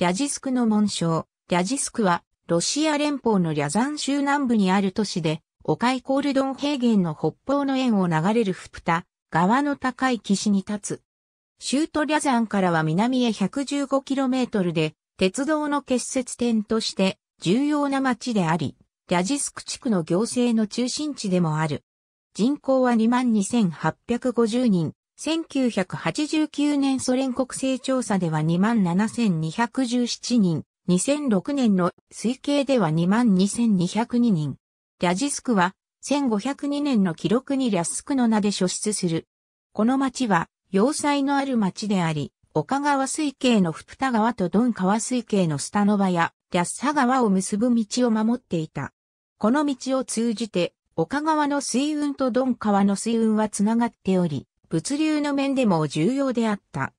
リャジスクの紋章。リャジスクは、ロシア連邦のリャザン州南部にある都市で、オカイコールドン平原の北方の縁を流れるフプタ、川の高い岸に立つ。州都リャザンからは南へ 115km で、鉄道の結節点として重要な町であり、リャジスク地区の行政の中心地でもある。人口は22,850人。1989年ソ連国勢調査では27,217人、2006年の推計では22,202人。リャジスクは1502年の記録にリャスクの名で所出する。この町は要塞のある町であり、岡川水系の福田川とドン川水系のスタノバやリャッサ川を結ぶ道を守っていた。この道を通じて、岡川の水運とドン川の水運は繋がっており、物流の面でも重要であった。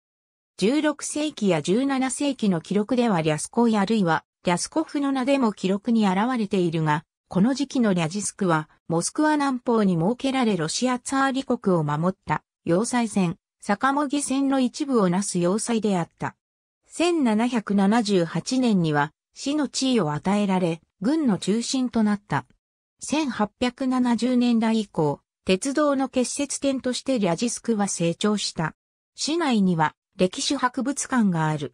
16世紀や17世紀の記録ではリャスコイあるいはリャスコフの名でも記録に現れているが、この時期のリャジスクは、モスクワ南方に設けられロシアツァーリ国を守った要塞戦、坂もぎ戦の一部をなす要塞であった。1778年には死の地位を与えられ、軍の中心となった。1870年代以降、鉄道の結節点としてリャジスクは成長した。市内には歴史博物館がある。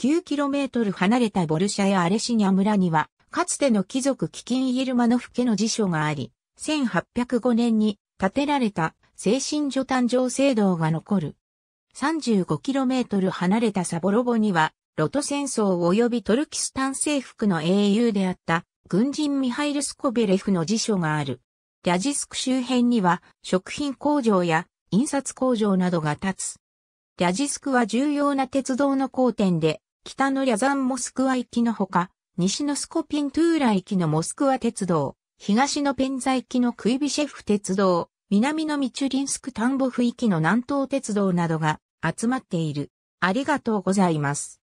9km 離れたボルシャやアレシニャ村には、かつての貴族キキンイルマノフ家の辞書があり、1805年に建てられた精神所誕生制度が残る。35km 離れたサボロボには、ロト戦争及びトルキスタン征服の英雄であった軍人ミハイル・スコベレフの辞書がある。ラジスク周辺には食品工場や印刷工場などが立つ。ラジスクは重要な鉄道の交点で、北のリャザン・モスクワ行きのほか、西のスコピントゥーラ行きのモスクワ鉄道、東のペンザ行きのクイビシェフ鉄道、南のミチュリンスクタンボフ行きの南東鉄道などが集まっている。ありがとうございます。